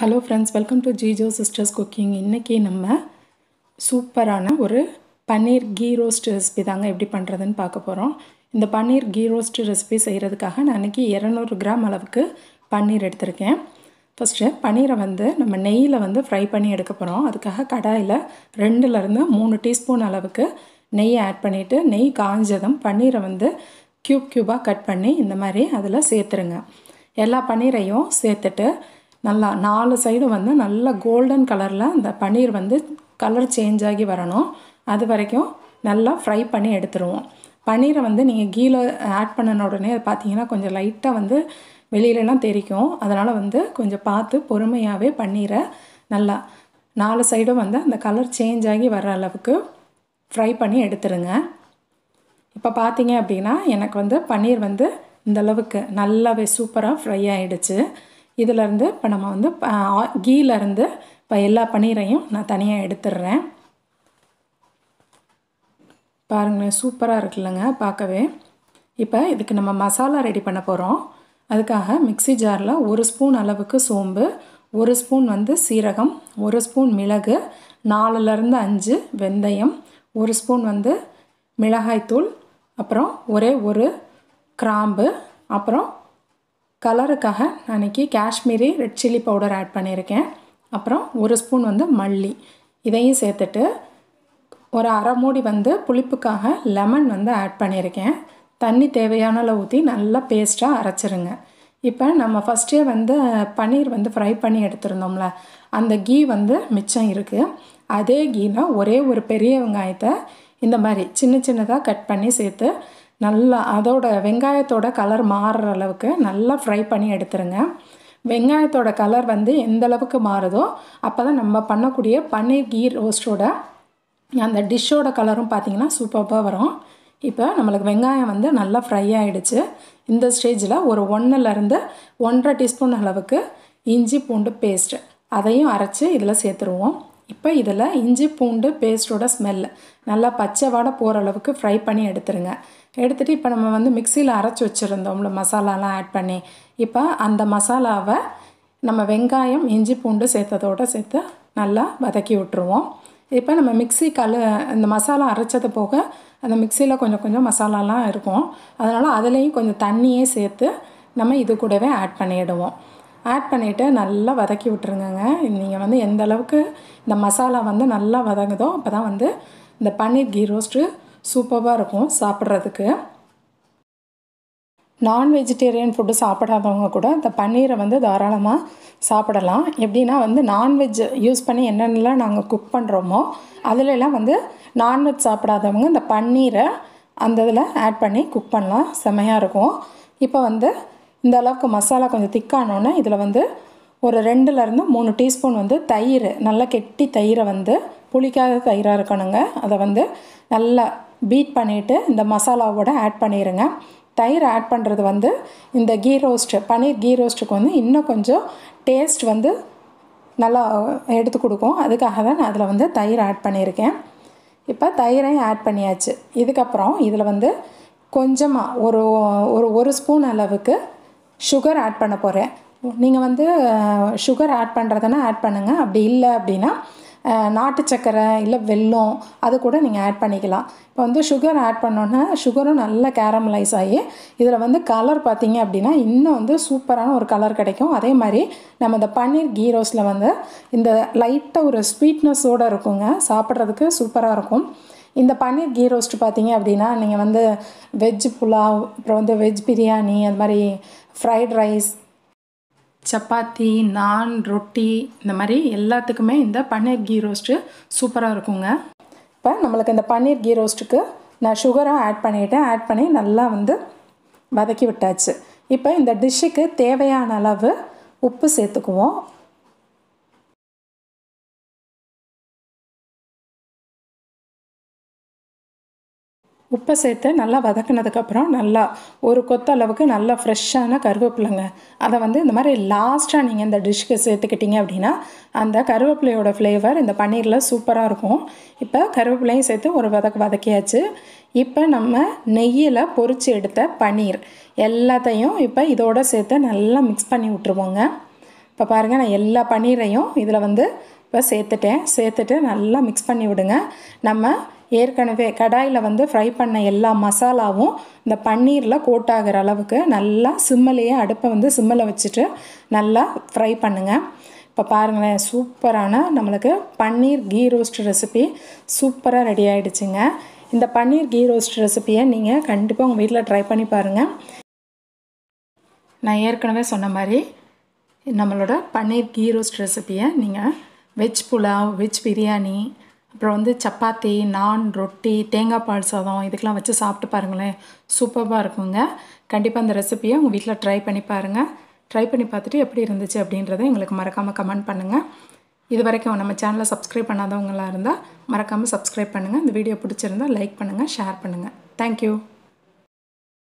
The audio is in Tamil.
hello friends welcome to Jijo sisters cooking இன்றைக்கி நம்ம சூப்பரான ஒரு பன்னீர் கீ ரோஸ்ட் ரெசிபி தாங்க எப்படி பண்ணுறதுன்னு பார்க்க போகிறோம் இந்த பன்னீர் கீ ரோஸ்ட் ரெசிபி செய்கிறதுக்காக நான் அன்றைக்கி இரநூறு கிராம் அளவுக்கு பன்னீர் எடுத்திருக்கேன் ஃபஸ்ட்டு பன்னீரை வந்து நம்ம நெய்யில் வந்து ஃப்ரை பண்ணி எடுக்க போகிறோம் அதுக்காக கடாயில் ரெண்டுலேருந்து மூணு டீஸ்பூன் அளவுக்கு நெய் ஆட் பண்ணிவிட்டு நெய் காஞ்சதும் பன்னீரை வந்து க்யூப் க்யூபாக கட் பண்ணி இந்த மாதிரி அதில் சேர்த்துருங்க எல்லா பன்னீரையும் சேர்த்துட்டு நல்லா நாலு சைடும் வந்து நல்லா கோல்டன் கலரில் அந்த பன்னீர் வந்து கலர் சேஞ்ச் ஆகி வரணும் அது வரைக்கும் நல்லா ஃப்ரை பண்ணி எடுத்துருவோம் பன்னீரை வந்து நீங்கள் கீழே ஆட் பண்ணின உடனே அது பார்த்தீங்கன்னா கொஞ்சம் லைட்டாக வந்து வெளியிலலாம் தெரிக்கும் அதனால் வந்து கொஞ்சம் பார்த்து பொறுமையாகவே பன்னீரை நல்லா நாலு சைடும் வந்து அந்த கலர் சேஞ்ச் ஆகி வர அளவுக்கு ஃப்ரை பண்ணி எடுத்துருங்க இப்போ பார்த்தீங்க அப்படின்னா எனக்கு வந்து பன்னீர் வந்து இந்த அளவுக்கு நல்லாவே சூப்பராக ஃப்ரை ஆகிடுச்சு இதிலேருந்து இப்போ நம்ம வந்து கீலேருந்து இப்போ எல்லா பன்னீரையும் நான் தனியாக எடுத்துடுறேன் பாருங்களேன் சூப்பராக இருக்குல்லங்க பார்க்கவே இப்போ இதுக்கு நம்ம மசாலா ரெடி பண்ண போகிறோம் அதுக்காக மிக்சி ஜாரில் ஒரு ஸ்பூன் அளவுக்கு சோம்பு ஒரு ஸ்பூன் வந்து சீரகம் ஒரு ஸ்பூன் மிளகு நாலுலேருந்து அஞ்சு வெந்தயம் ஒரு ஸ்பூன் வந்து மிளகாய்த்தூள் அப்புறம் ஒரே ஒரு கிராம்பு அப்புறம் கலருக்காக நான் Kashmiri red chilli powder add பண்ணியிருக்கேன் அப்புறம் ஒரு ஸ்பூன் வந்து மல்லி இதையும் சேர்த்துட்டு ஒரு அரை மூடி வந்து புளிப்புக்காக லெமன் வந்து ஆட் பண்ணியிருக்கேன் தண்ணி தேவையான அளவு ஊற்றி நல்லா பேஸ்ட்டாக அரைச்சிருங்க இப்போ நம்ம ஃபஸ்ட்டே வந்து பன்னீர் வந்து ஃப்ரை பண்ணி எடுத்திருந்தோம்ல அந்த கீ வந்து மிச்சம் இருக்குது அதே கீனா ஒரே ஒரு பெரிய வெங்காயத்தை இந்த மாதிரி சின்ன சின்னதாக கட் பண்ணி சேர்த்து நல்லா அதோட வெங்காயத்தோட கலர் மாறுற அளவுக்கு நல்லா ஃப்ரை பண்ணி எடுத்துருங்க வெங்காயத்தோட கலர் வந்து எந்த அளவுக்கு மாறுதோ அப்போ தான் நம்ம பண்ணக்கூடிய பன்னீர் கீ ரோஸ்ட்டோட அந்த டிஷ்ஷோட கலரும் பார்த்திங்கன்னா சூப்பராக வரும் இப்போ நம்மளுக்கு வெங்காயம் வந்து நல்லா ஃப்ரை ஆகிடுச்சு இந்த ஸ்டேஜில் ஒரு ஒன்றுலேருந்து ஒன்றரை டீஸ்பூன் அளவுக்கு இஞ்சி பூண்டு பேஸ்ட்டு அதையும் அரைச்சி இதில் சேர்த்துருவோம் இப்போ இதில் இஞ்சி பூண்டு பேஸ்ட்டோட ஸ்மெல் நல்லா பச்சை வாடை போகிற அளவுக்கு ஃப்ரை பண்ணி எடுத்துருங்க எடுத்துகிட்டு இப்போ நம்ம வந்து மிக்சியில் அரைச்சி வச்சுருந்தோம்ல மசாலாலாம் ஆட் பண்ணி இப்போ அந்த மசாலாவை நம்ம வெங்காயம் இஞ்சி பூண்டு சேர்த்ததோடு சேர்த்து நல்லா வதக்கி விட்டுருவோம் இப்போ நம்ம மிக்சி கலு இந்த மசாலா அரைச்சது போக அந்த மிக்சியில் கொஞ்சம் கொஞ்சம் மசாலாலாம் இருக்கும் அதனால் அதுலேயும் கொஞ்சம் தண்ணியே சேர்த்து நம்ம இது கூடவே ஆட் பண்ணிவிடுவோம் ஆட் பண்ணிவிட்டு நல்லா வதக்கி விட்டுருங்கங்க நீங்கள் வந்து எந்த அளவுக்கு இந்த மசாலா வந்து நல்லா வதங்குதோ அப்போ தான் வந்து இந்த பன்னீர் கீ ரோஸ்ட்டு சூப்பராக இருக்கும் சாப்பிட்றதுக்கு நான் வெஜிடேரியன் ஃபுட்டு சாப்பிடாதவங்க கூட இந்த பன்னீரை வந்து தாராளமாக சாப்பிடலாம் எப்படின்னா வந்து நான்வெஜ் யூஸ் பண்ணி என்னென்னலாம் நாங்கள் குக் பண்ணுறோமோ அதிலெலாம் வந்து நான்வெஜ் சாப்பிடாதவங்க இந்த பன்னீரை அந்த இதில் ஆட் பண்ணி குக் பண்ணலாம் செம்மையாக இருக்கும் இப்போ வந்து இந்த அளவுக்கு மசாலா கொஞ்சம் திக்கானோன்னே இதில் வந்து ஒரு ரெண்டுலேருந்து மூணு டீஸ்பூன் வந்து தயிர் நல்லா கெட்டி தயிரை வந்து புளிக்காத தயிராக இருக்கணுங்க அதை வந்து நல்லா பீட் பண்ணிவிட்டு இந்த மசாலாவோட ஆட் பண்ணிடுங்க தயிர் ஆட் பண்ணுறது வந்து இந்த கீ ரோஸ்ட்டு பன்னீர் கீ ரோஸ்ட்டுக்கு வந்து இன்னும் கொஞ்சம் டேஸ்ட் வந்து நல்லா எடுத்து கொடுக்கும் அதுக்காக தான் நான் அதில் வந்து தயிர் ஆட் பண்ணியிருக்கேன் இப்போ தயிரையும் ஆட் பண்ணியாச்சு இதுக்கப்புறம் இதில் வந்து கொஞ்சமாக ஒரு ஒரு ஒரு ஸ்பூன் அளவுக்கு சுகர் ஆட் பண்ண போகிறேன் நீங்கள் வந்து சுகர் ஆட் பண்ணுறதுன்னா ஆட் பண்ணுங்கள் அப்படி இல்லை அப்படின்னா நாட்டு சக்கரை இல்லை வெல்லம் அது கூட நீங்கள் ஆட் பண்ணிக்கலாம் இப்போ வந்து சுகர் ஆட் பண்ணோன்னா சுகரும் நல்லா கேரமலைஸ் ஆகி இதில் வந்து கலர் பார்த்திங்க அப்படின்னா இன்னும் வந்து சூப்பரான ஒரு கலர் கிடைக்கும் அதே மாதிரி நம்ம இந்த பன்னீர் கீ ரோஸில் வந்து இந்த லைட்டாக ஒரு ஸ்வீட்னஸோடு இருக்குங்க சாப்பிட்றதுக்கு சூப்பராக இருக்கும் இந்த பன்னீர் கீ ரோஸ்ட் பார்த்தீங்க அப்படின்னா நீங்கள் வந்து வெஜ் புலாவ் அப்புறம் வந்து வெஜ் பிரியாணி அது மாதிரி ஃப்ரைட் ரைஸ் சப்பாத்தி நான் ரொட்டி இந்த மாதிரி எல்லாத்துக்குமே இந்த பன்னீர் கீ ரோஸ்ட்டு சூப்பராக இருக்குங்க இப்போ நம்மளுக்கு இந்த பன்னீர் கீ ரோஸ்ட்டுக்கு நான் சுகரும் ஆட் பண்ணிவிட்டேன் ஆட் பண்ணி நல்லா வந்து வதக்கி விட்டாச்சு இப்போ இந்த டிஷ்ஷுக்கு தேவையான அளவு உப்பு சேர்த்துக்குவோம் உப்பை சேர்த்து நல்லா வதக்குனதுக்கப்புறம் நல்லா ஒரு கொத்த அளவுக்கு நல்லா ஃப்ரெஷ்ஷான கருவேப்பிலைங்க அதை வந்து இந்த மாதிரி லாஸ்ட்டாக நீங்கள் இந்த டிஷ்ஷுக்கு சேர்த்துக்கிட்டிங்க அப்படின்னா அந்த கருவேப்பிலையோட ஃப்ளேவர் இந்த பன்னீரில் சூப்பராக இருக்கும் இப்போ கருவேப்பிலையும் சேர்த்து ஒரு வதக்கு வதக்கியாச்சு இப்போ நம்ம நெய்யில் பொறிச்சு எடுத்த பன்னீர் எல்லாத்தையும் இப்போ இதோட சேர்த்து நல்லா மிக்ஸ் பண்ணி விட்ருவோங்க இப்போ பாருங்கள் நான் எல்லா பன்னீரையும் இதில் வந்து இப்போ சேர்த்துட்டேன் சேர்த்துட்டு நல்லா மிக்ஸ் பண்ணி விடுங்க நம்ம ஏற்கனவே கடாயில் வந்து ஃப்ரை பண்ண எல்லா மசாலாவும் இந்த பன்னீரில் கோட் ஆகிற அளவுக்கு நல்லா சிம்மலையே அடுப்பை வந்து சிம்மில் வச்சுட்டு நல்லா ஃப்ரை பண்ணுங்கள் இப்போ பாருங்களேன் சூப்பரான நம்மளுக்கு பன்னீர் கீ ரோஸ்ட் ரெசிபி சூப்பராக ரெடி ஆகிடுச்சிங்க இந்த பன்னீர் கீ ரோஸ்ட் ரெசிப்பியை நீங்கள் கண்டிப்பாக உங்கள் வீட்டில் ட்ரை பண்ணி பாருங்கள் நான் ஏற்கனவே சொன்ன மாதிரி நம்மளோட பன்னீர் கீ ரோஸ்ட் ரெசிப்பியை நீங்கள் வெஜ் புலாவ் வெஜ் பிரியாணி அப்புறம் வந்து சப்பாத்தி நான் ரொட்டி தேங்காய் பால் சாதம் இதுக்கெலாம் வச்சு சாப்பிட்டு பாருங்களேன் சூப்பராக இருக்குங்க கண்டிப்பாக அந்த ரெசிப்பியை உங்கள் வீட்டில் ட்ரை பண்ணி பாருங்கள் ட்ரை பண்ணி பார்த்துட்டு எப்படி இருந்துச்சு அப்படின்றத எங்களுக்கு மறக்காமல் கமெண்ட் பண்ணுங்கள் இது வரைக்கும் நம்ம சேனலை சப்ஸ்கிரைப் பண்ணாதவங்களாக இருந்தால் மறக்காமல் சப்ஸ்கிரைப் பண்ணுங்கள் இந்த வீடியோ பிடிச்சிருந்தால் லைக் பண்ணுங்கள் ஷேர் பண்ணுங்கள் தேங்க்யூ